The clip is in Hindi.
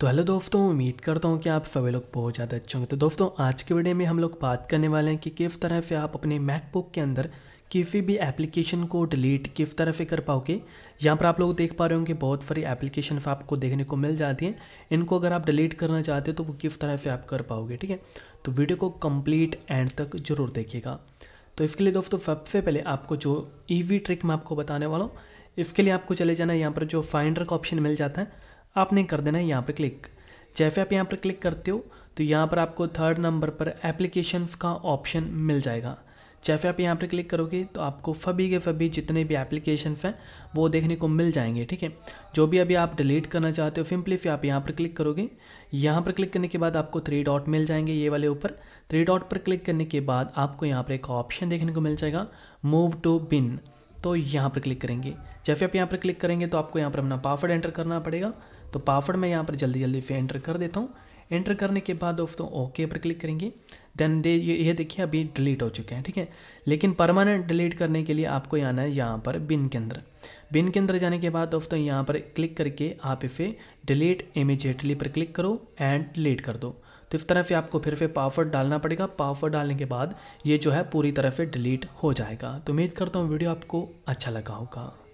तो हेलो दोस्तों उम्मीद करता हूँ कि आप सभी लोग बहुत ज़्यादा अच्छे होंगे तो दोस्तों आज के वीडियो में हम लोग बात करने वाले हैं कि किस तरह से आप अपने मैकबुक के अंदर किसी भी एप्लीकेशन को डिलीट किस तरह से कर पाओगे यहाँ पर आप लोग देख पा रहे होंगे बहुत सारी एप्लीकेशन आपको देखने को मिल जाती हैं इनको अगर आप डिलीट करना चाहते हो तो वो किस तरह से आप कर पाओगे ठीक है तो वीडियो को कम्प्लीट एंड तक जरूर देखिएगा तो इसके लिए दोस्तों सबसे पहले आपको जो ई ट्रिक मैं आपको बताने वाला हूँ इसके लिए आपको चले जाना है यहाँ पर जो फाइंडर का ऑप्शन मिल जाता है आपने कर देना है यहाँ पर क्लिक जैसे आप यहाँ पर क्लिक करते हो तो यहाँ पर आपको थर्ड नंबर पर एप्लीकेशन का ऑप्शन मिल जाएगा जैसे आप यहाँ पर क्लिक करोगे तो आपको सभी के सभी जितने भी एप्लीकेशन हैं वो देखने को मिल जाएंगे ठीक है जो भी अभी आप डिलीट करना चाहते हो सिंपली फिर आप यहाँ पर क्लिक करोगे यहाँ पर क्लिक करने के बाद आपको थ्री डॉट मिल जाएंगे ये वाले ऊपर थ्री डॉट पर क्लिक करने के बाद आपको यहाँ पर एक ऑप्शन देखने को मिल जाएगा मूव टू बिन तो यहाँ पर क्लिक करेंगे जैसे आप यहाँ पर क्लिक करेंगे तो आपको यहाँ पर अपना पासवर्ड एंटर करना पड़ेगा तो पासवर्ड मैं यहाँ पर जल्दी जल्दी फिर एंटर कर देता हूँ एंटर करने के बाद दोस्तों ओके पर क्लिक करेंगे देन दे ये ये देखिए अभी डिलीट हो चुके हैं ठीक है लेकिन परमानेंट डिलीट करने के लिए आपको आना है यहाँ पर बिन के अंदर बिन के अंदर जाने के बाद दोस्तों यहाँ पर क्लिक करके आप इसे डिलीट इमिजिएटली पर क्लिक करो एंड डिलीट कर दो तो इस तरह से आपको फिर से पासवर्ड डालना पड़ेगा पासवर्ड डालने के बाद ये जो है पूरी तरह से डिलीट हो जाएगा तो उम्मीद करता हूँ वीडियो आपको अच्छा लगा होगा